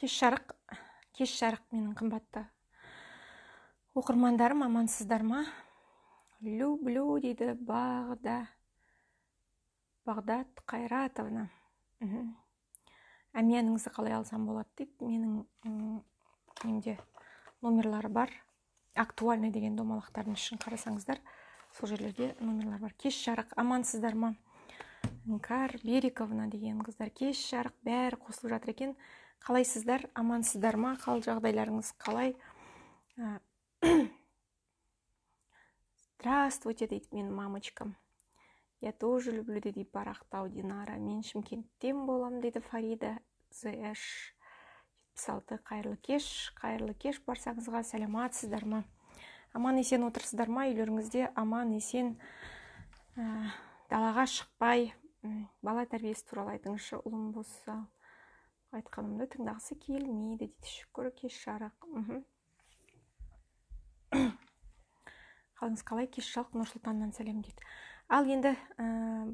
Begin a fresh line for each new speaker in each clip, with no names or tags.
кеш жарық кеш жарық менің қымбатты оқырмандарым амансыздар ма люблю дейді бағда бағдат қайратовна әмияныңызды қалай алсам болады дейді менің немде номерлары бар актуальный деген домалақтардың ішін қарасаңыздар сол жерлерде номерлар бар кеш жарық амансыздар ма Кар бериковна деген қыздар кеш жарық бәрі қосылып жатыр екен қалайсыздар амансыздар ма қал жағдайларыңыз қалай здравствуйте дейді менің мамочкам я тоже люблю дейді барақтау динара мен шымкенттен болам дейді фарида зш жетпіс қайырлы кеш қайырлы кеш баршаңызға сәлематсыздар ма аман есен отырсыздар ма үйлеріңізде аман есен далаға шықпай бала тәрбиесі туралы айтыңызшы ұлым болса айтқанымды тыңдағысы келмейді дейді шүкір кеш жарық қалыңыз қалай кеш жарық нұр сәлем дейді ал енді ә,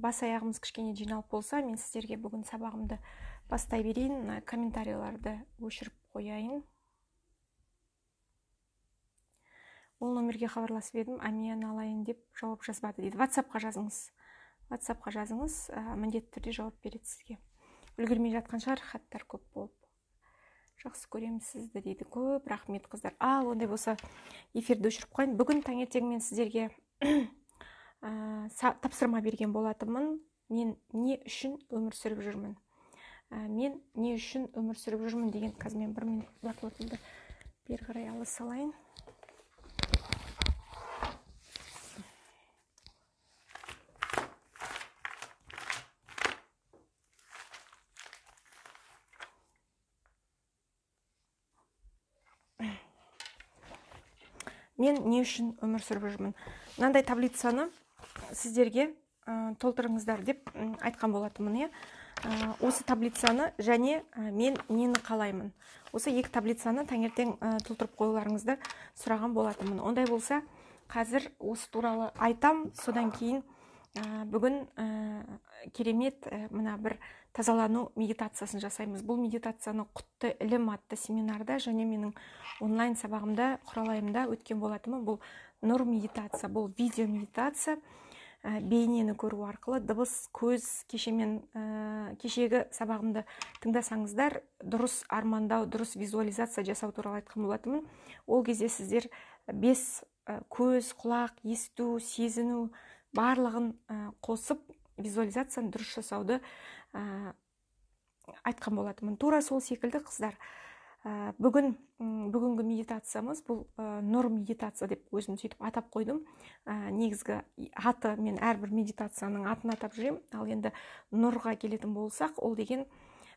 бас аяғымыз кішкене жиналып болса мен сіздерге бүгін сабағымды бастай берейін мына комментарийларды өшіріп қояйын ол номерге хабарласып едім амиян алайын деп жауап жазбады дейді ватсапқа жазыңыз ватсапқа жазыңыз ә, міндетті түрде жауап береді сізге үлгермей жатқан шығар хаттар көп болып жақсы көремін сізді дейді көп рахмет қыздар ал ондай болса эфирді өшіріп қояйын бүгін таңертең мен сіздерге тапсырма берген болатынмын мен не үшін өмір сүріп жүрмін мен не үшін өмір сүріп жүрмін деген қазір мен бір минут блокнотымды бері қарай ала салайын мен не үшін өмір сүріп жүрмін мынандай таблицаны сіздерге ә, толтырыңыздар деп айтқан болатынмын иә осы таблицаны және мен нені қалаймын осы екі таблицаны таңертең ә, толтырып қоюларыңызды сұраған болатынмын ондай болса қазір осы туралы айтам содан кейін бүгін керемет э, мына бір тазалану медитациясын жасаймыз бұл медитацияны құтты ілім атты семинарда және менің онлайн сабағымда құралайымда өткен болатынмын бұл нұр медитация бұл видео медитация ә, бейнені көру арқылы дыбыс көз мен ә, кешегі сабағымды тыңдасаңыздар дұрыс армандау дұрыс визуализация жасау туралы айтқан болатынмын ол кезде сіздер бес көз құлақ есту сезіну барлығын қосып визуализацияны дұрыс жасауды ә, айтқан болатынмын тура сол секілді қыздар бүгін бүгінгі медитациямыз бұл ә, нұр медитация деп өзім сөйтіп атап қойдым негізгі аты мен әрбір медитацияның атын атап жүремін ал енді нұрға келетін болсақ ол деген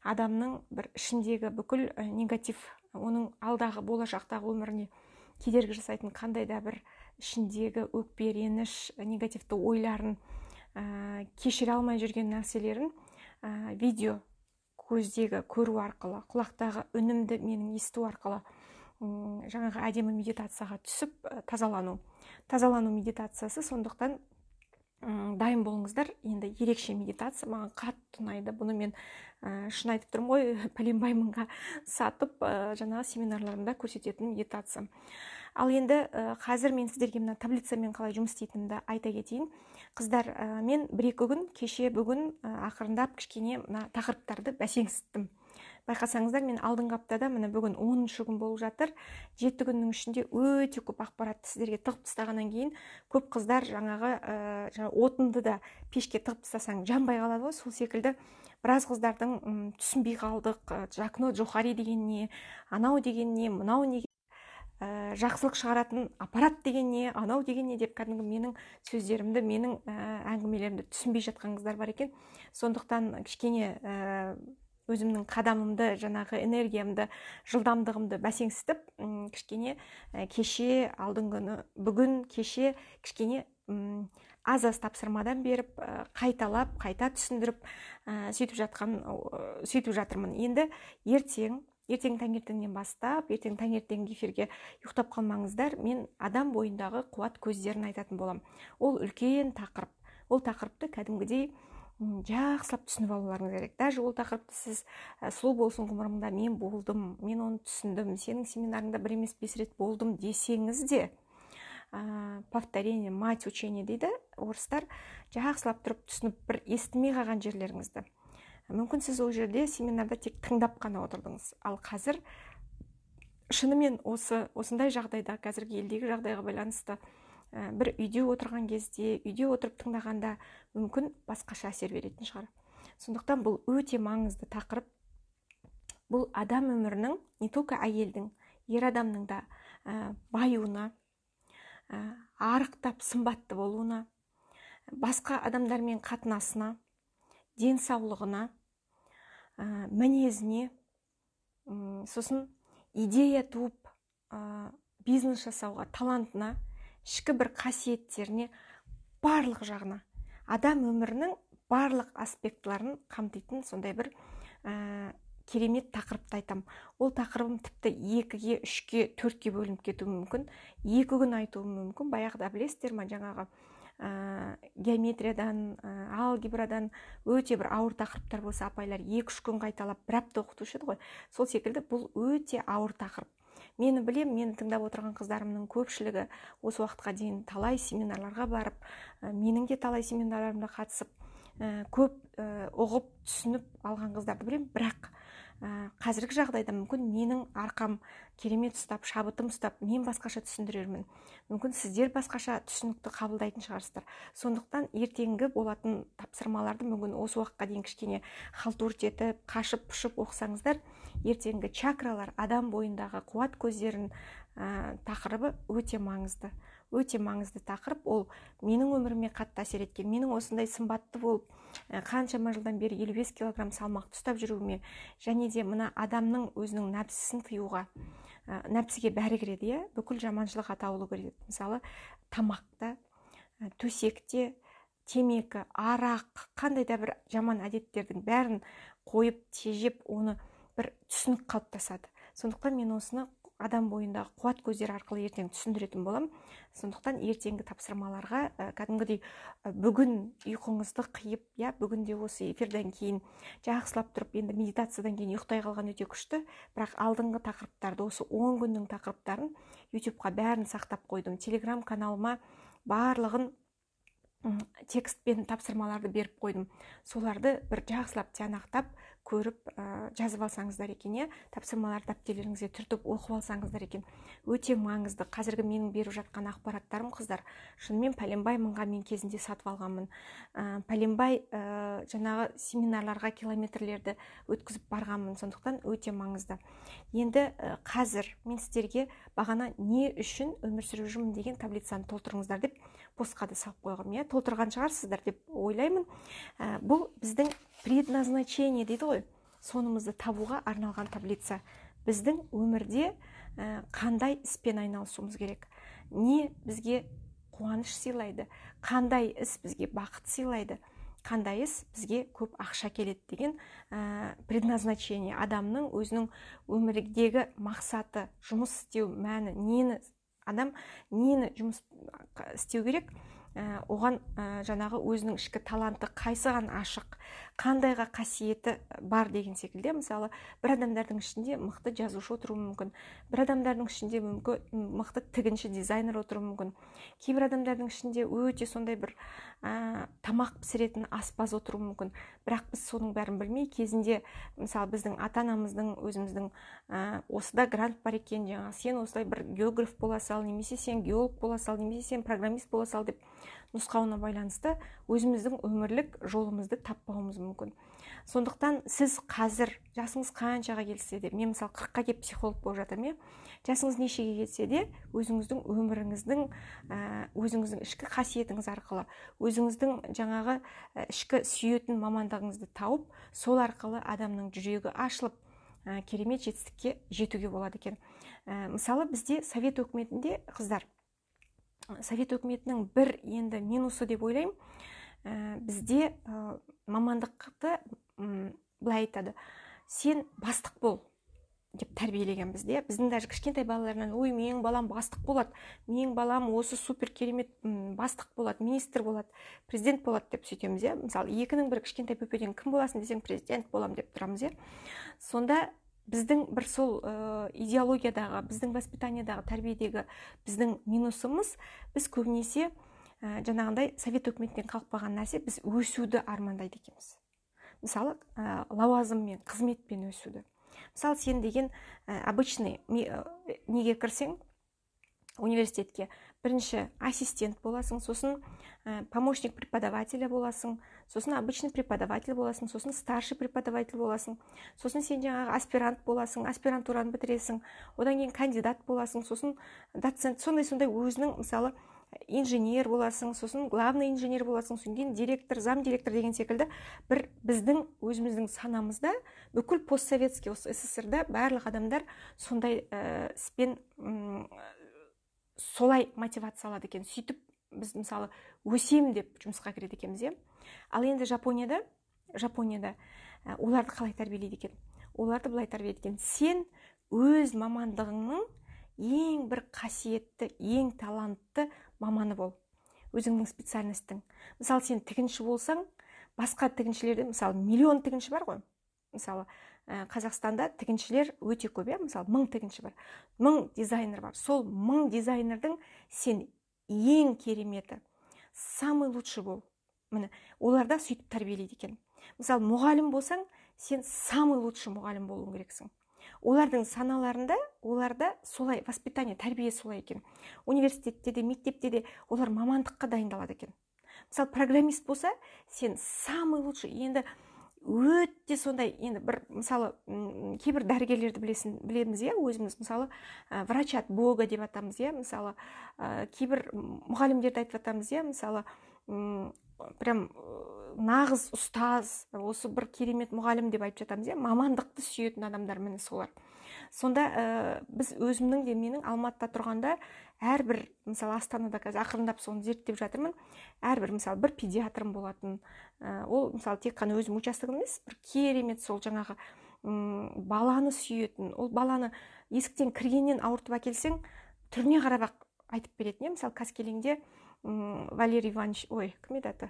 адамның бір ішіндегі бүкіл негатив оның алдағы болашақтағы өміріне кедергі жасайтын қандай да бір ішіндегі өкпе реніш негативті ойларын ә, кешіре алмай жүрген нәрселерін ә, видео көздегі көру арқылы құлақтағы үнімді менің есту арқылы жаңағы әдемі медитацияға түсіп тазалану тазалану медитациясы сондықтан дайын болыңыздар енді ерекше медитация маған қатты ұнайды бұны мен ә, шын айтып тұрмын ғой пәленбай сатып ә, э, жаңағы семинарларымда көрсететін медитация ал енді э, қазір мен сіздерге мына таблицамен қалай жұмыс істейтінімді айта кетейін қыздар ә, мен бір екі күн кеше бүгін ақырындап кішкене мына тақырыптарды бәсеңсіттім байқасаңыздар мен алдыңғы аптада міне бүгін оныншы күн болып жатыр жеті күннің ішінде өте көп ақпаратты сіздерге тығып тастағаннан кейін көп қыздар жаңағы ә, жаңа отынды да пешке тығып тастасаң жанбай қалады ғой сол секілді біраз қыздардың түсінбей қалдық э, жакно джохари деген не анау деген не мынау не ә, э, жақсылық шығаратын аппарат деген не анау деген не деп кәдімгі менің сөздерімді менің ә, әңгімелерімді түсінбей жатқан қыздар бар екен сондықтан кішкене ә, өзімнің қадамымды жаңағы энергиямды жылдамдығымды бәсеңсітіп кішкене э, кеше алдыңғы күні бүгін кеше кішкене аз аз тапсырмадан беріп э, қайталап қайта түсіндіріп ә, сөйтіп жатқан сөйтіп жатырмын енді ертең ертең таңертеңнен бастап ертең таңертеңгі эфирге ұйықтап қалмаңыздар мен адам бойындағы қуат көздерін айтатын боламын ол үлкен тақырып ол тақырыпты кәдімгідей жақсылап түсініп алуларыңыз керек даже ол тақырыпты сіз ә, сұлу болсын ғұмырымда мен болдым мен оны түсіндім сенің семинарыңда бір емес бес рет болдым десеңіз де ә, повторение мать учения дейді орыстар жақсылап тұрып түсініп бір естімей қалған жерлеріңізді мүмкін сіз ол жерде семинарда тек тыңдап қана отырдыңыз ал қазір шынымен осы осындай жағдайда қазіргі елдегі жағдайға байланысты Э, бір үйде отырған кезде үйде отырып тыңдағанда мүмкін басқаша әсер беретін шығар сондықтан бұл өте маңызды тақырып бұл адам өмірінің не только әйелдің ер адамның да ә, арықтап сымбатты болуына басқа адамдармен қатынасына денсаулығына ә, мінезіне ә, сосын идея туып ә, бизнес жасауға талантына ішкі бір қасиеттеріне барлық жағына адам өмірінің барлық аспектілерін қамтитын сондай бір ә, керемет тақырыпты айтамын ол тақырыбым тіпті екіге үшке төртке бөлініп кетуі мүмкін екі күн айтуым мүмкін баяғыда білесіздер ма жаңағы ә, геометриядан ә, алгебрадан өте бір ауыр тақырыптар болса апайлар екі үш күн қайталап бір апта оқытушы еді ғой сол секілді бұл өте ауыр тақырып мені білем, мені тыңдап отырған қыздарымның көпшілігі осы уақытқа дейін талай семинарларға барып ә, менің де талай семинарларымда қатысып ә, көп ә, ұғып түсініп алған қыздарды білемін бірақ ә, қазіргі жағдайда мүмкін менің арқам керемет ұстап шабытым ұстап мен басқаша түсіндірермін мүмкін сіздер басқаша түсінікті қабылдайтын шығарсыздар сондықтан ертеңгі болатын тапсырмаларды мүмкін осы уақытқа дейін кішкене халтурт етіп қашып пұшып оқысаңыздар ертеңгі чакралар адам бойындағы қуат көздерін ә, тақырыбы өте маңызды өте маңызды тақырып ол менің өміріме қатты әсер еткен менің осындай сымбатты болып қаншама жылдан бері елу бес килограмм салмақты ұстап жүруіме және де мына адамның өзінің нәпсісін тыюға нәпсіге бәрі кіреді иә бүкіл жаманшылық атаулы кіреді мысалы тамақта төсекте темекі арақ қандай да бір жаман әдеттердің бәрін қойып тежеп оны бір түсінік қалыптасады сондықтан мен осыны адам бойындағы қуат көздері арқылы ертең түсіндіретін боламын сондықтан ертеңгі тапсырмаларға кәдімгідей бүгін ұйқыңызды қиып иә бүгінде осы эфирден кейін жақсылап тұрып енді медитациядан кейін ұйықтай қалған өте күшті бірақ алдыңғы тақырыптарды осы он күннің тақырыптарын ютубқа бәрін сақтап қойдым телеграм каналыма барлығын текст пен тапсырмаларды беріп қойдым соларды бір жақсылап тиянақтап көріп жазып алсаңыздар екен иә тапсырмаларды дәптерлеріңізге түртіп оқып алсаңыздар екен өте маңызды қазіргі менің беріп жатқан ақпараттарым қыздар шынымен пәленбай мыңға мен кезінде сатып алғанмын ә, пәленбай ә, жаңағы семинарларға километрлерді өткізіп барғанмын сондықтан өте маңызды енді қазір мен сіздерге бағана не үшін өмір сүріп жүрмін деген таблицаны толтырыңыздар деп постқа да салып қойғанмын иә толтырған шығарсыздар деп ойлаймын ә, бұл біздің предназначение дейді ғой сонымызды табуға арналған таблица біздің өмірде ә, қандай іспен айналысуымыз керек не бізге қуаныш сыйлайды қандай іс бізге бақыт сыйлайды қандай іс бізге көп ақша келеді деген ә, предназначение адамның өзінің өмірдегі мақсаты жұмыс істеу мәні нені адам нені жұмыс істеу керек ә, оған ә, жаңағы өзінің ішкі таланты қайсыған ашық қандайға қасиеті бар деген секілді мысалы бір адамдардың ішінде мықты жазушы отыруы мүмкін бір адамдардың ішінде мүмкін мықты тігінші дизайнер отыруы мүмкін кейбір адамдардың ішінде өте сондай бір ә, тамақ пісіретін аспаз отыруы мүмкін бірақ біз соның бәрін білмей кезінде мысалы біздің ата анамыздың өзіміздің ә, осыда грант бар екен жаңағы сен осылай бір географ бола сал немесе сен геолог бола сал немесе сен программист бола сал деп нұсқауына байланысты өзіміздің өмірлік жолымызды таппауымыз мүмкін сондықтан сіз қазір жасыңыз қаншаға келсе де мен мысалы қырыққа келіп психолог болып жатырмын иә жасыңыз нешеге келсе де өзіңіздің өміріңіздің ә, өзіңіздің ішкі қасиетіңіз арқылы өзіңіздің жаңағы ә, ішкі сүйетін мамандығыңызды тауып сол арқылы адамның жүрегі ашылып ә, керемет жетістікке жетуге болады екен мысалы бізде совет өкіметінде қыздар совет үкіметінің бір енді минусы деп ойлаймын ә, бізде ә, мамандықты былай айтады сен бастық бол деп тәрбиелеген бізде біздің даже кішкентай балаларынан ой менің балам бастық болады менің балам осы супер керемет бастық болады министр болады президент болады деп сөйтеміз иә мысалы екінің бірі кішкентай бөпеден кім боласың десең президент боламын деп тұрамыз иә сонда біздің бір сол ә, идеологиядағы біздің воспитаниядағы тәрбиедегі біздің минусымыз біз көбінесе ә, жаңағындай совет үкіметінен қалып қалған нәрсе біз өсуді армандайды екенбіз мысалы ә, лауазыммен қызметпен өсуді мысалы сен деген обычный неге кірсең университетке бірінші ассистент боласың сосын помощник преподавателя боласың сосын обычный преподаватель боласың сосын старший преподаватель боласың сосын сен жаңағы аспирант боласың аспирантураны бітіресің одан кейін кандидат боласың сосын доцент сондай сондай өзінің мысалы инженер боласың сосын главный инженер боласың содан кейін директор зам директор деген секілді бір біздің өзіміздің санамызда бүкіл постсоветский осы ссср да барлық адамдар сондай солай алады екен сөйтіп біз мысалы өсем деп жұмысқа кіреді екенбіз иә ал енді жапонияда жапонияда ә, оларды қалай тәрбиелейді екен оларды былай тәрбиелейді екен сен өз мамандығыңның ең бір қасиетті ең талантты маманы бол өзіңнің специальностің мысалы сен тігінші болсаң басқа тігіншілерден мысалы миллион тігінші бар ғой мысалы Э, қазақстанда тігіншілер өте көп иә мысалы мың тігінші бар мың дизайнер бар сол мың дизайнердің сен ең кереметі самый лучший бол міне оларда сөйтіп тәрбиелейді екен мысалы мұғалім болсаң сен самый лучший мұғалім болуың керексің олардың саналарында оларда солай воспитание тәрбие солай екен университетте де мектепте де олар мамандыққа дайындалады екен мысалы программист болса сен самый лучший енді өте сондай енді бір мысалы кейбір дәрігерлерді білесін білеміз иә өзіміз мысалы ә, врач от бога деп атамыз иә мысалы ә, кейбір мұғалімдерді айтып жатамыз иә мысалы прям нағыз ұстаз осы бір керемет мұғалім деп айтып жатамыз иә мамандықты сүйетін адамдар міне солар сонда ә, біз өзімнің де менің алматыда тұрғанда әрбір мысалы астанада қазір ақырындап соны зерттеп жатырмын әрбір мысалы бір педиатрым болатын э, ол мысалы тек қана өзім участогім емес бір керемет сол жаңағы ұм, баланы сүйетін ол баланы есіктен кіргеннен ауыртып әкелсең түріне қарап айтып беретін иә мысалы қаскелеңде валерий иванович ой кім еді аты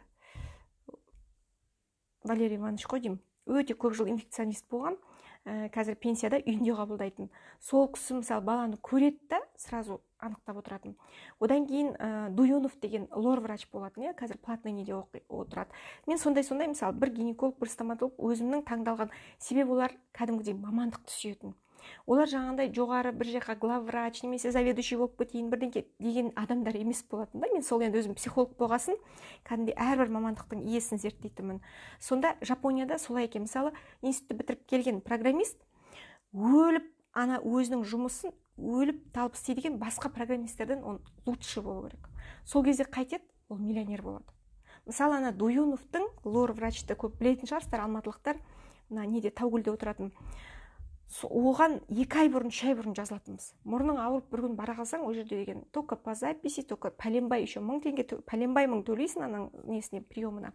валерий иванович қой деймін өте көп жыл инфекционист болған э, қазір пенсияда үйінде қабылдайтын сол кісі мысалы баланы көреді да сразу анықтап отыратын одан кейін ә, дуюнов деген лор врач болатын иә қазір платный неде отырады мен сондай сондай мысалы бір гинеколог бір стоматолог өзімнің таңдалған себебі олар кәдімгідей мамандықты сүйетін олар жаңағындай жоғары бір жаққа главврач немесе заведующий болып кетейін бірдеңке деген адамдар емес болатын да мен сол енді өзім психолог болғасын кәдімгідей әрбір мамандықтың иесін зерттейтінмін сонда жапонияда солай екен мысалы институтты бітіріп келген программист өліп ана өзінің жұмысын өліп талып істейді екен басқа программисттерден он лучше болу керек сол кезде қайтеді ол миллионер болады мысалы ана дуюновтың лор врачты көп білетін шығарсыздар алматылықтар мына неде таугүлде отыратын оған екі ай бұрын үш ай бұрын жазылатынбыз мұрның ауырып бір күн бара қалсаң ол жерде деген только по записи только пәленбай еще мың теңге пәленбай мың төлейсің ананың несіне приемына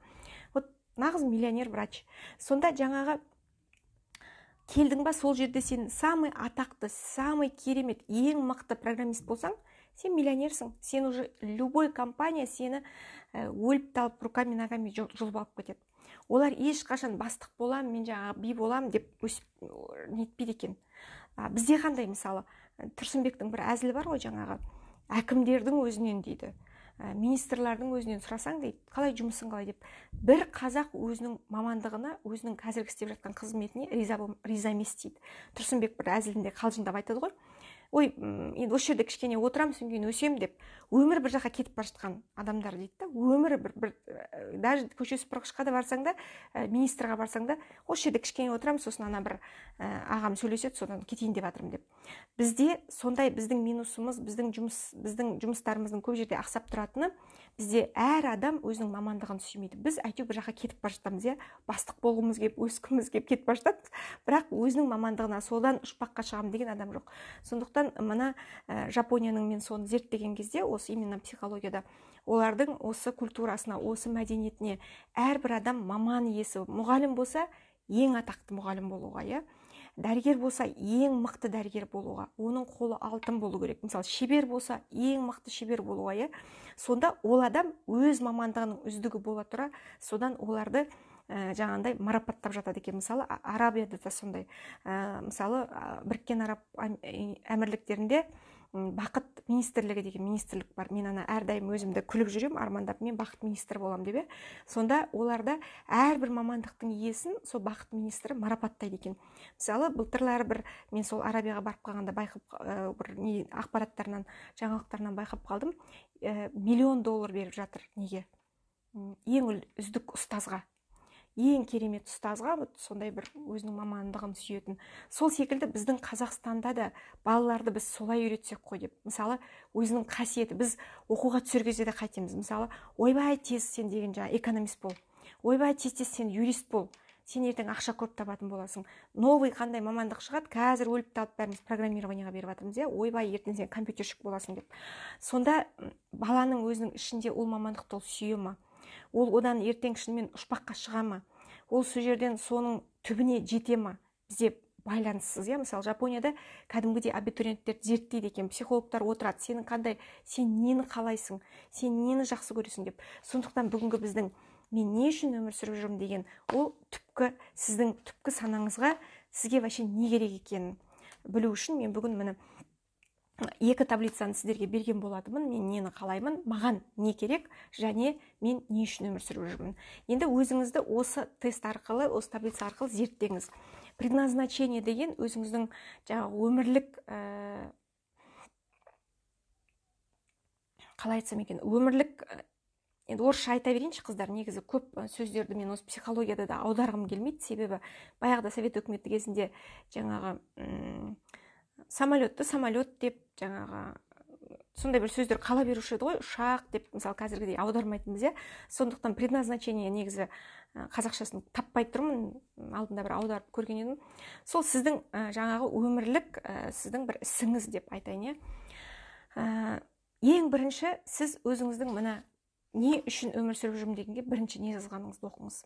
вот нағыз миллионер врач сонда жаңағы келдің ба сол жерде сен самый атақты самый керемет ең мықты программист болсаң сен миллионерсің сен уже любой компания сені э, өліп талып руками ногами жұлып алып кетеді олар ешқашан бастық боламын мен жаңағы би боламын деп өсіп нетпейді екен бізде қандай мысалы тұрсынбектің бір әзілі бар ғой жаңағы әкімдердің өзінен дейді Ә, министрлардың өзінен сұрасаң дейді қалай жұмысың қалай деп бір қазақ өзінің мамандығына өзінің қазіргі істеп жатқан қызметіне риза риза емес дейді тұрсынбек бір әзілінде қалжыңдап айтады ғой ой енді осы жерде кішкене отырамын содан кейін өсемін деп өмір бір жаққа кетіп бара жатқан адамдар дейді да өмірі бір, бір э, даже көше сыпырғышқа да барсаң да ә, э, министрға барсаң да осы жерде кішкене отырамын сосын ана бір ә, ағам сөйлеседі содан кетейін деп жатырмын деп бізде сондай біздің минусымыз біздің жұмыс біздің жұмыстарымыздың көп жерде ақсап тұратыны бізде әр адам өзінің мамандығын сүймейді біз әйтеуір бір жаққа кетіп бара жатамыз иә бастық болғымыз келіп өскіміз келіп кетіп бара жатамыз бірақ өзінің мамандығына содан ұшпаққа шығамын деген адам жоқ сондықтан мына ә, жапонияның мен соны зерттеген кезде осы именно психологияда олардың осы культурасына осы мәдениетіне әрбір адам маман иесі мұғалім болса ең атақты мұғалім болуға иә дәрігер болса ең мықты дәрігер болуға оның қолы алтын болу керек мысалы шебер болса ең мықты шебер болуға иә сонда ол адам өз мамандығының үздігі бола тұра содан оларды ә, жаңағындай марапаттап жатады екен мысалы арабияда да сондай ә, мысалы біріккен араб э, әмірліктерінде бақыт министрлігі деген министрлік бар мен ана әрдайым өзімді күліп жүремін армандап мен бақыт министрі болам деп иә сонда оларда әрбір мамандықтың иесін сол бақыт министрі марапаттайды екен мысалы былтырлары бір мен сол арабияға барып қалғанда байқап ә, бір не ақпараттарынан жаңалықтарынан байқап қалдым э, миллион доллар беріп жатыр неге ең үздік ұстазға ең керемет ұстазға вот сондай бір өзінің мамандығын сүйетін сол секілді біздің қазақстанда да балаларды біз солай үйретсек қой деп мысалы өзінің қасиеті біз оқуға түсер кезде де қайтеміз мысалы ойбай тез сен деген жаңағы экономист бол ойбай тез тез сен юрист бол сен ертең ақша көп табатын боласың новый қандай мамандық шығады қазір өліп талып бәріміз программированиеға беріп жатырмыз иә ойбай ертең сен компьютерщик боласың деп сонда баланың өзінің ішінде ол мамандықты ол сүйе ма ол одан ертең шынымен ұшпаққа шыға ма ол сол жерден соның түбіне жете ма бізде байланыссыз иә мысалы жапонияда кәдімгідей абитуриенттерді зерттейді екен психологтар отырады сенің қандай сен нені қалайсың сен нені жақсы көресің деп сондықтан бүгінгі біздің мен не үшін өмір сүріп жүрмін деген ол түпкі сіздің түпкі санаңызға сізге вообще не керек екенін білу үшін мен бүгін міне екі таблицаны сіздерге берген болатынмын мен нені қалаймын маған не керек және мен не үшін өмір сүріп жүрмін енді өзіңізді осы тест арқылы осы таблица арқылы зерттеңіз предназначение деген өзіңіздің жаңағы өмірлік ә... қалай айтсам екен өмірлік ә, енді орысша айта берейінші қыздар негізі көп сөздерді мен осы психологияда да аударғым келмейді себебі баяғыда совет үкіметі кезінде жаңағы самолетті самолет деп жаңағы сондай бір сөздер қала беруші еді ғой ұшақ деп мысалы қазіргідей аудармайтынбыз иә сондықтан предназначение негізі қазақшасын таппай тұрмын алдында бір аударып көрген едім сол сіздің жаңағы өмірлік сіздің бір ісіңіз деп айтайын иә ең бірінші сіз өзіңіздің мына не үшін өмір сүріп жүрмін дегенге бірінші не жазғаныңызды оқыңыз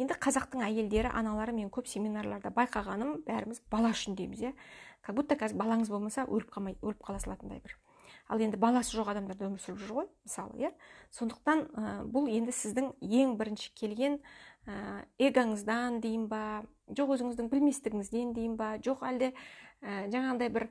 енді қазақтың әйелдері аналары мен көп семинарларда байқағаным бәріміз бала үшін дейміз иә как будто қазір балаңыз болмаса өліп қалмай өліп қала салатындай бір ал енді баласы жоқ адамдар да өмір сүріп жүр ғой мысалы иә сондықтан бұл енді сіздің ең бірінші келген ә, эгоңыздан дейін ба жоқ өзіңіздің білместігіңізден дейін ба жоқ әлде ә, жаңағындай бір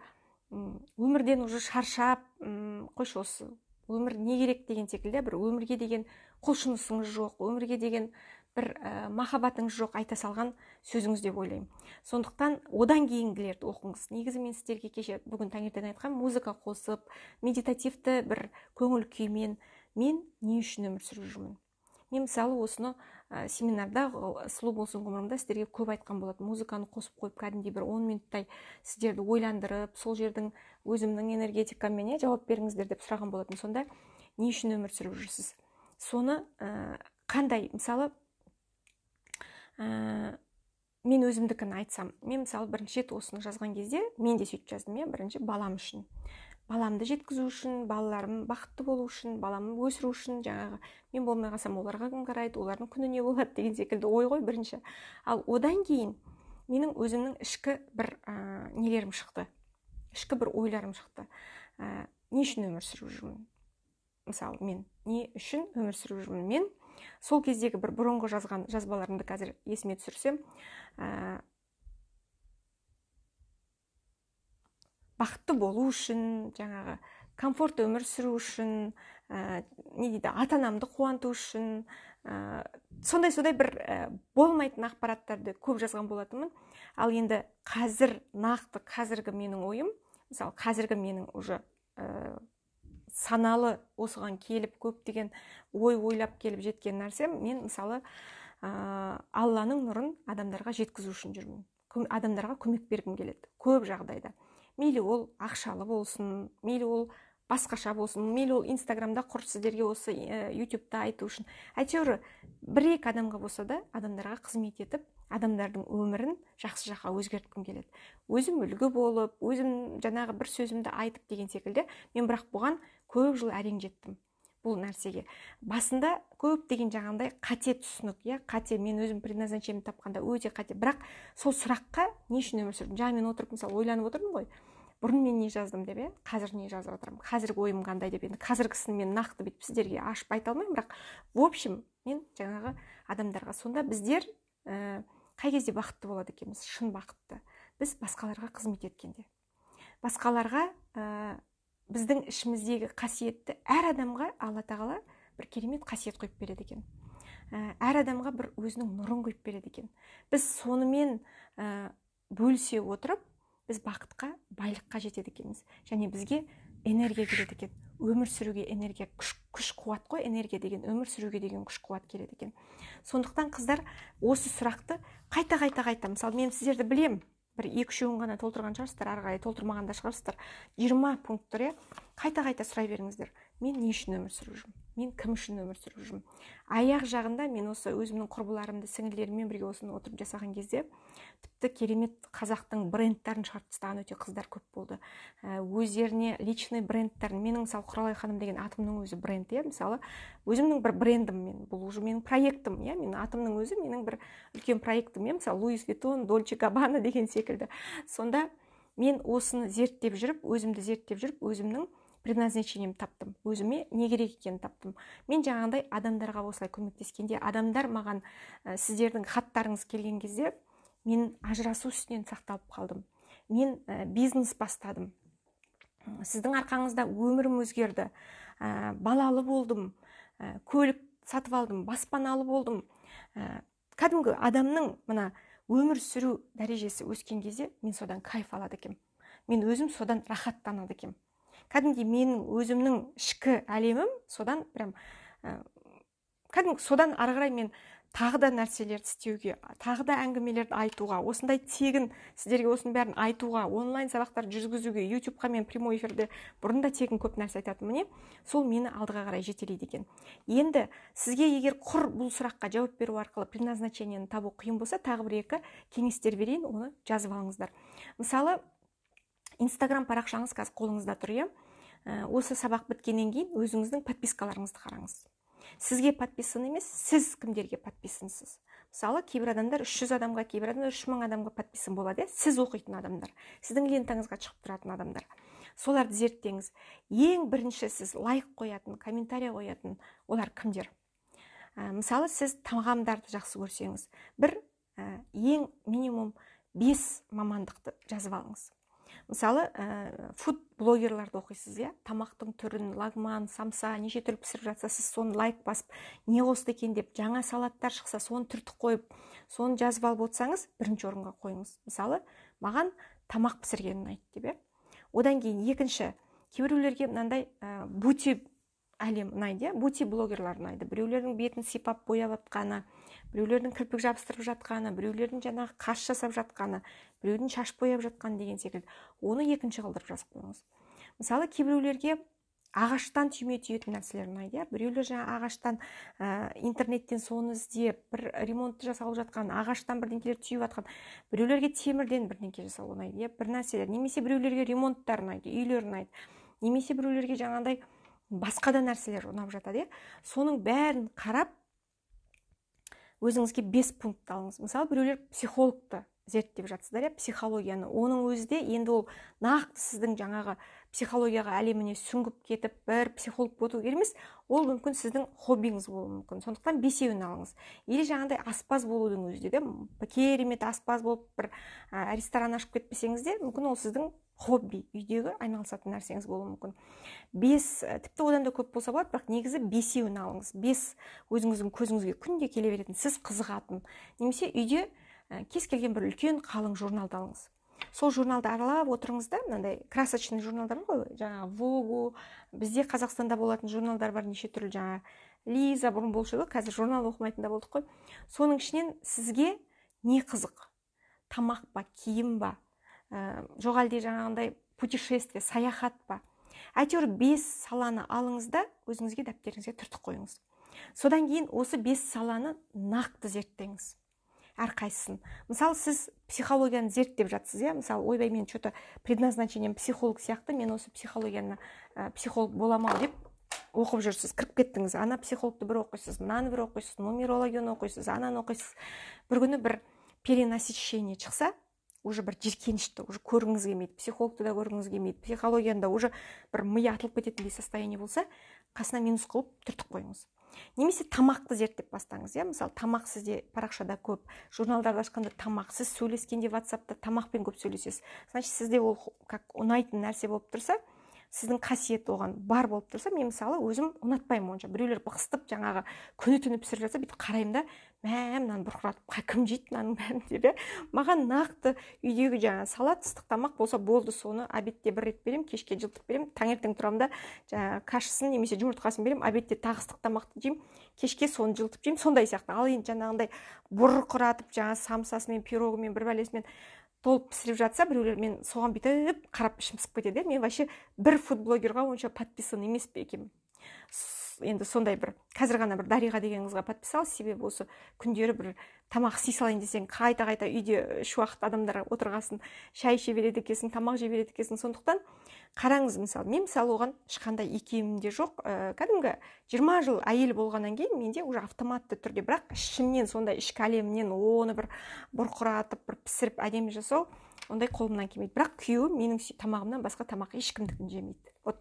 өмірден уже шаршап қойшы осы өмір не керек деген секілді бір өмірге деген құлшынысыңыз жоқ өмірге деген бір ә, махаббатыңыз жоқ айта салған сөзіңіз деп ойлаймын сондықтан одан кейінгілерді оқыңыз негізі мен сіздерге кеше бүгін таңертең айтқан музыка қосып медитативті бір көңіл күймен мен не үшін өмір сүріп жүрмін мен мысалы осыны ә, семинарда сұлу болсын ғұмырымда сіздерге көп айтқан болатын музыканы қосып қойып кәдімгідей бір он минуттай сіздерді ойландырып сол жердің өзімнің энергетикаммен иә жауап беріңіздер деп сұраған болатын сонда не үшін өмір сүріп жүрсіз соны ә, қандай мысалы ә, мен өзімдікін айтсам мен мысалы бірінші рет осыны жазған кезде мен де сөйтіп жаздым иә бірінші балам үшін баламды жеткізу үшін балаларым бақытты болу үшін баламды өсіру үшін жаңағы мен болмай қалсам оларға кім қарайды олардың күні не болады деген секілді ой ғой бірінші ал одан кейін менің өзімнің ішкі бір нелерім шықты ішкі бір ойларым шықты ә, не үшін өмір сүріп жүрмін мысалы мен не үшін өмір сүріп жүрмін мен сол кездегі бір бұрынғы жазған жазбаларымды қазір есіме түсірсем ә, бақытты болу үшін жаңағы комфортты өмір сүру үшін ә, не дейді ата анамды қуанту үшін ә, сондай сондай бір ә, болмайтын ақпараттарды көп жазған болатынмын ал енді қазір нақты қазіргі менің ойым мысалы қазіргі менің уже ә, саналы осыған келіп көптеген ой ойлап келіп жеткен нәрсем мен мысалы ә, алланың нұрын адамдарға жеткізу үшін жүрмін адамдарға көмек бергім келеді көп жағдайда мейлі ол ақшалы болсын мейлі ол басқаша болсын мейлі ол инстаграмда құр сіздерге осы ә, ютубта айту үшін әйтеуір бір екі адамға болса да адамдарға қызмет етіп адамдардың өмірін жақсы жаққа өзгерткім келеді өзім үлгі болып өзім жаңағы бір сөзімді айтып деген секілді мен бірақ бұған көп жыл әрең жеттім бұл нәрсеге басында көп деген жаңағындай қате түсінік иә қате мен өзім предназначениемді тапқанда өте қате бірақ сол сұраққа не үшін өмір сүрдім жаңа мен отырып мысалы ойланып отырдым ғой бұрын мен не жаздым деп иә қазір не жазып жатырмын қазіргі ойым қандай деп енді қазіргісін мен нақты бүйтіп сіздерге ашып айта алмаймын бірақ в общем мен жаңағы адамдарға сонда біздер ә, қай кезде бақытты болады екенбіз шын бақытты біз басқаларға қызмет еткенде басқаларға ә, біздің ішіміздегі қасиетті әр адамға алла тағала бір керемет қасиет қойып береді екен ә, әр адамға бір өзінің нұрын құйып береді екен біз сонымен ә, отырып біз бақытқа байлыққа жетеді екенбіз және бізге энергия келеді екен өмір сүруге энергия күш, қуат қой энергия деген өмір сүруге деген күш қуат келеді екен сондықтан қыздар осы сұрақты қайта қайта қайта мысалы мен сіздерді білемін бір екі үшеуін ғана толтырған шығарсыздар ары қарай толтырмаған да шығарсыздар жиырма пункт тұр иә қайта қайта сұрай беріңіздер мен не үшін өмір сүріп жүрмін мен кім үшін өмір сүріп жүрмін аяқ жағында мен осы өзімнің құрбыларымды сіңлілеріммен бірге осыны отырып жасаған кезде тіпті керемет қазақтың брендтерін шығарып тастаған өте қыздар көп болды ә, өздеріне личный брендтерін менің мысалы құралай ханым деген атымның өзі бренд иә мысалы өзімнің бір брендім мен бұл уже менің проектім иә менің атымның өзі менің бір үлкен проектім иә мысалы луис витон дольче габана деген секілді сонда мен осыны зерттеп жүріп өзімді зерттеп жүріп өзімнің предназначением таптым өзіме не керек екенін таптым мен жаңағындай адамдарға осылай көмектескенде адамдар маған э, сіздердің хаттарыңыз келген кезде мен ажырасу үстінен сақталып қалдым мен э, бизнес бастадым сіздің арқаңызда өмірім өзгерді ә, балалы болдым ә, көлік сатып алдым баспаналы болдым ә, кәдімгі адамның мына өмір сүру дәрежесі өскен кезде мен содан кайф алады екенмін мен өзім содан рахаттанады екенмін кәдімгідей менің өзімнің ішкі әлемім содан прям ә, кәдімгі содан ары қарай мен тағы да нәрселерді істеуге тағы да әңгімелерді айтуға осындай тегін сіздерге осының бәрін айтуға онлайн сабақтар жүргізуге ютубқа мен прямой эфирде бұрын да тегін көп нәрсе айтатынмын міне сол мені алдыға қарай жетелейді екен енді сізге егер құр бұл сұраққа жауап беру арқылы предназначениені табу қиын болса тағы бір екі кеңестер берейін оны жазып алыңыздар мысалы инстаграм парақшаңыз қазір қолыңызда тұр иә ә, осы сабақ біткеннен кейін өзіңіздің подпискаларыңызды қараңыз сізге подписан емес сіз кімдерге подписансыз мысалы кейбір адамдар 300 адамға кейбір адамдар үш мың адамға подписан болады иә сіз оқитын адамдар сіздің лентаңызға шығып тұратын адамдар соларды зерттеңіз ең бірінші сіз лайк қоятын комментарий қоятын олар кімдер ә, мысалы сіз тағамдарды жақсы көрсеңіз бір ә, ең минимум бес мамандықты жазып алыңыз мысалы ә, э, фуд блогерларды оқисыз иә тамақтың түрін лагман самса неше түрлі пісіріп жатса сіз соны лайк басып не қосты екен деп жаңа салаттар шықса соны түртіп қойып соны жазып алып отырсаңыз бірінші орынға қойыңыз мысалы маған тамақ пісіргенін ұнайды деп иә одан кейін екінші кейбіреулерге мынандай ә, әлем ұнайды иә бути блогерлар ұнайды біреулердің бетін сипап бояп жатқаны біреулердің кірпік жабыстырып жатқаны біреулердің жаңағы қас жасап жатқаны біреудің шаш бояп жатқаны деген секілді оны екінші қылдырып жазып қойыңыз мысалы кейбіреулерге ағаштан түйме түйетін нәрселер ұнайды иә біреулер жаңағы ағаштан ә, интернеттен соны іздеп бір ремонт жасалып жатқан ағаштан бірдеңкелер түйіп жатқан біреулерге темірден бірдеңке жасау ұнайды иә бір нәрселер немесе біреулерге ремонттар ұнайды үйлер ұнайды немесе біреулерге жаңағыдай басқа да нәрселер ұнап жатады иә соның бәрін қарап өзіңізге бес пункт алыңыз мысалы біреулер психологты зерттеп жатсыздар иә психологияны оның өзі де енді ол нақты сіздің жаңағы психологияға әлеміне сүңгіп кетіп бір психолог болу керек емес ол мүмкін сіздің хоббиіңіз болуы мүмкін сондықтан бесеуін алыңыз или жаңағыдай аспаз болудың өзі де керемет аспаз болып бір ресторан ашып кетпесеңіз де мүмкін ол сіздің хобби үйдегі айналысатын нәрсеңіз болуы мүмкін бес э, тіпті одан да көп болса болады бірақ негізі бесеуін алыңыз бес өзіңіздің көзіңізге күнде келе беретін сіз қызығатын немесе үйде ә, кез келген бір үлкен қалың журналды алыңыз сол журналды аралап отырыңыз да мынандай красочный журналдар ғой жаңағы вогу бізде қазақстанда болатын журналдар бар неше түрлі жаңағы лиза бұрын болушы еді ғой қазір журнал оқымайтын да болдық қой соның ішінен сізге не қызық тамақ па киім ба ә, э, жоқ әлде жаңағындай путешествие саяхат па әйтеуір бес саланы алыңыз да өзіңізге дәптеріңізге түртіп қойыңыз содан кейін осы бес саланы нақты зерттеңіз әрқайсысын мысалы сіз психологияны зерттеп жатсыз иә мысалы ойбай мен че то предназначением психолог сияқты мен осы психологияны э, психолог боламын ау деп оқып жүрсіз кіріп кеттіңіз ана психологты бір оқисыз мынаны бір оқисыз нумерологияны оқисыз ананы оқисыз бір күні бір перенасыщение шықса уже бір жиіркенішті уже көргіңіз келмейді психологты да көргіңіз келмейді психологияны да уже бір миы атылып кететіндей состояние болса қасына минус қылып түртіп қойыңыз немесе тамақты зерттеп бастаңыз иә мысалы тамақ сізде парақшада көп журналдарды ашқанда тамақ сіз сөйлескенде ватсапта тамақпен көп сөйлесесіз значит сізде ол как ұнайтын нәрсе болып тұрса сіздің қасиет оған бар болып тұрса мен мысалы өзім ұнатпаймын онша біреулер бықсытып жаңағы күні түні пісіріп жатса бүйтіп қараймын да мә мынаны бұрқыратып кім жейді мынаның бәрін деп иә маған нақты үйдегі жаңағы салат ыстық тамақ болса болды соны обедте бір рет беремін кешке жылтып беремін таңертең тұрамын да жаңағы кашысын немесе жұмыртқасын беремін обедте тағы ыстық тамақты жеймін кешке соны жылтып жеймін сондай сияқты ал енді жаңағындай бұрқыратып жаңағы самсасымен пирогымен бір бәлесімен толып пісіріп жатса біреулер мен соған бүйтіп қарап ішім пысып кетеді мен вообще бір фуд блогерға онша подписан емес пе екенмін енді сондай бір қазір ғана бір дариға деген қызға подписалась себебі осы күндері бір тамақ істей салайын десең қайта қайта үйде үш уақыт адамдар отырғасын шай іше береді екенсің тамақ жей береді екенсің сондықтан қараңыз мысалы мен мысалы оған ешқандай икемім жоқ э, кәдімгі жиырма жыл әйел болғаннан кейін менде уже автоматты түрде бірақ ішімнен сондай ішкі әлемімнен оны бір бұрқыратып бір пісіріп әдемі жасау ондай қолымнан келмейді бірақ күйеуім менің тамағымнан басқа тамақ ешкімдікін жемейді вот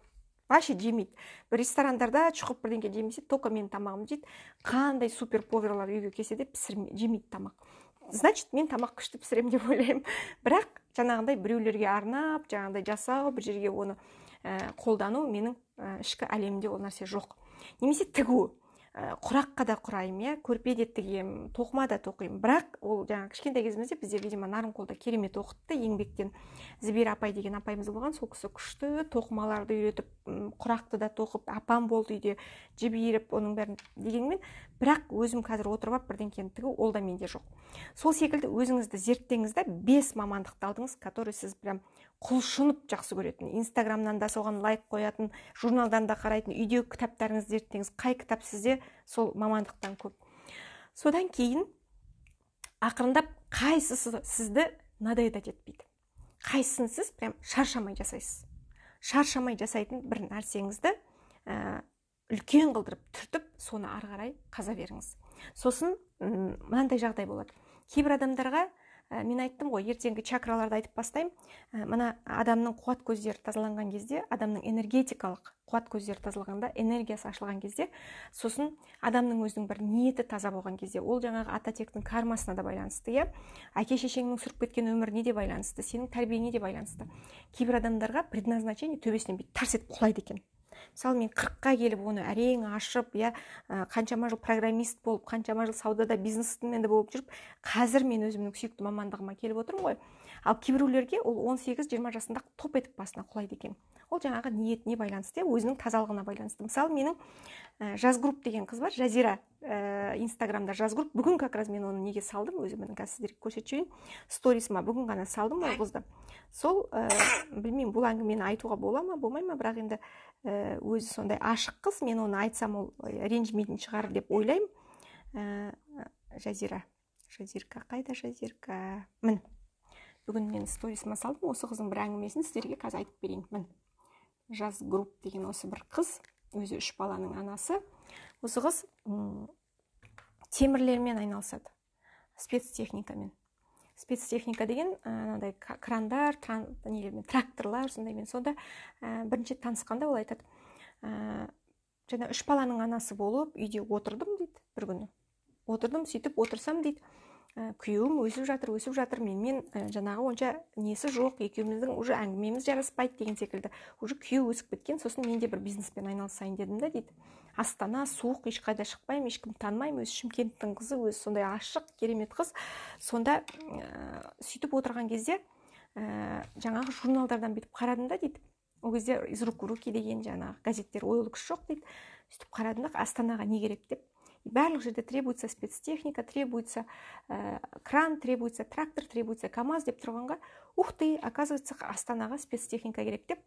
вообще жемейді бір ресторандарда шұқып бірдеңке жемесе только менің тамағымды жейді қандай супер поварлар үйге келсе де пісірме жемейді тамақ значит мен тамақ күшті пісіремін деп ойлаймын бірақ жаңағындай біреулерге арнап жаңағыдай жасау бір жерге оны э, қолдану менің э, ішкі әлемімде ол нәрсе жоқ немесе тігу Э, құраққа да құраймын иә көрпе де тігемін тоқыма да тоқимын бірақ ол жаңағы кішкентай кезімізде бізде видимо нарынқолда керемет оқытты еңбектен зібер апай деген апайымыз болған сол кісі күшті тоқымаларды үйретіп құрақты да тоқып апам болды үйде жіп иіріп оның бәрін дегенмен бірақ өзім қазір отырып алып бірдеңкені тігу ол да менде жоқ сол секілді өзіңізді зерттеңіз да бес мамандықты алдыңыз который сіз прям құлшынып жақсы көретін инстаграмнан да соған лайк қоятын журналдан да қарайтын үйдегі кітаптарыңызды зерттеңіз қай кітап сізде сол мамандықтан көп содан кейін ақырындап қайсысы сізді надоедать етпейді қайсысын сіз прям шаршамай жасайсыз шаршамай жасайтын бір нәрсеңізді ә, үлкен қылдырып түртіп соны ары қарай қаза беріңіз сосын мынандай жағдай болады кейбір адамдарға ә, мен айттым ғой ертеңгі чакраларды айтып бастаймын ә, мына адамның қуат көздері тазаланған кезде адамның энергетикалық қуат көздері тазаланғанда энергиясы ашылған кезде сосын адамның өзінің бір ниеті таза болған кезде ол жаңағы ата тектің кармасына да байланысты иә әке шешеңнің сүріп кеткен өміріне де байланысты сенің тәрбиеңе де байланысты кейбір адамдарға предназначение төбесінен бүйтіп тарс етіп құлайды екен мысалы мен қырыққа келіп оны әрең ашып иә қаншама жыл программист болып қаншама жыл саудада бизнесменді болып жүріп қазір мен өзімнің сүйікті мамандығыма келіп отырмын ғой ал кейбіреулерге ол 18-20 жасында топ етіп басына құлайды екен ол жаңағы ниетіне байланысты иә, өзінің тазалығына байланысты мысалы менің ә, жазгрупп деген қыз бар жазира ә, инстаграмда жазгрупп бүгін как раз мен оны неге салдым өзімнің қазір сіздерге көрсетіп жіберейін сторисыма бүгін ғана салдым ол қызды сол ә, білмеймін бұл әңгімені айтуға бола ма болмай ма бірақ енді Э, өзі сондай ашық қыз мен оны айтсам ол ренжімейтін шығар деп ойлаймын ә, жазира жазирка қайда жазирка мін бүгін мен сторисіме салдым осы қыздың бір әңгімесін сіздерге қазір айтып берейін мін жаз групп деген осы бір қыз өзі үш баланың анасы осы қыз темірлермен айналысады спецтехникамен спецтехника деген ә, крандар не, тракторлар сондаймен сонда ә, бірінші танысқанда ол айтады ә, жаңа үш баланың анасы болып үйде отырдым дейді бір күні отырдым сөйтіп отырсам дейді ә, күйеуім өсіп жатыр өсіп жатыр менімен ә, жаңағы онша несі жоқ екеуміздің уже әңгімеміз жараспайды деген секілді уже күйеу өсіп кеткен сосын мен де бір бизнеспен айналысайын дедім да дейді астана суық ешқайда шықпаймын ешкім танымаймын өзі шымкенттің қызы өзі сондай ашық керемет қыз сонда ә, сөйтіп отырған кезде ә, жаңағы журналдардан бүйтіп қарадым да дейді ол кезде из рук в руки деген жаңағы газеттер ойлы күш жоқ дейді сөйтіп қарадым да астанаға не керек деп Также требуется спецтехника, требуется э, кран, требуется трактор, требуется КАМАЗ деп тұрғанға ух ты оказывается астанаға спецтехника керек деп